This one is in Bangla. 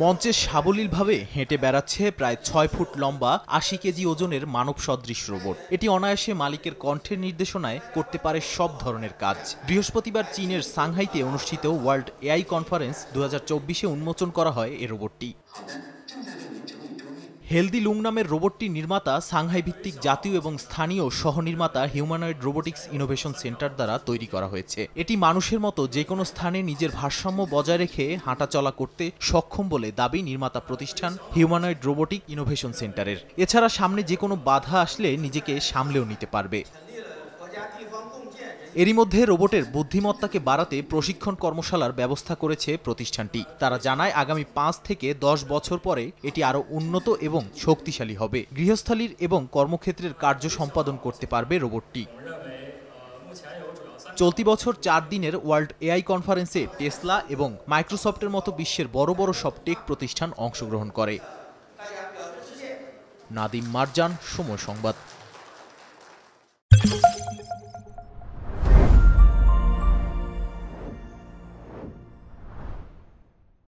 মঞ্চে সাবলীলভাবে হেঁটে বেড়াচ্ছে প্রায় ছয় ফুট লম্বা আশি কেজি ওজনের মানব সদৃশ রোবট এটি অনায়াসে মালিকের কণ্ঠের নির্দেশনায় করতে পারে সব ধরনের কাজ বৃহস্পতিবার চীনের সাংহাইতে অনুষ্ঠিত ওয়ার্ল্ড এআই কনফারেন্স দু উন্মোচন করা হয় এ রোবটটি হেলদি লুং নামের রোবটটি নির্মাতা সাংহাই ভিত্তিক জাতীয় এবং স্থানীয় সহনির্মাতা হিউম্যানয়েড রোবোটিক্স ইনোভেশন সেন্টার দ্বারা তৈরি করা হয়েছে এটি মানুষের মতো যে কোনো স্থানে নিজের ভারসাম্য বজায় রেখে হাঁটাচলা করতে সক্ষম বলে দাবি নির্মাতা প্রতিষ্ঠান হিউম্যানয়েড রোবোটিক ইনোভেশন সেন্টারের এছাড়া সামনে যে কোনো বাধা আসলে নিজেকে সামলেও নিতে পারবে এরই মধ্যে রোবটের বুদ্ধিমত্তাকে বাড়াতে প্রশিক্ষণ কর্মশালার ব্যবস্থা করেছে প্রতিষ্ঠানটি তারা জানায় আগামী পাঁচ থেকে দশ বছর পরে এটি আরও উন্নত এবং শক্তিশালী হবে গৃহস্থালীর এবং কর্মক্ষেত্রের কার্য সম্পাদন করতে পারবে রোবটটি চলতি বছর চার দিনের ওয়ার্ল্ড এআই কনফারেন্সে টেসলা এবং মাইক্রোসফটের মতো বিশ্বের বড় বড় সব টেক প্রতিষ্ঠান অংশগ্রহণ করে নাদিম মারজান সময় সংবাদ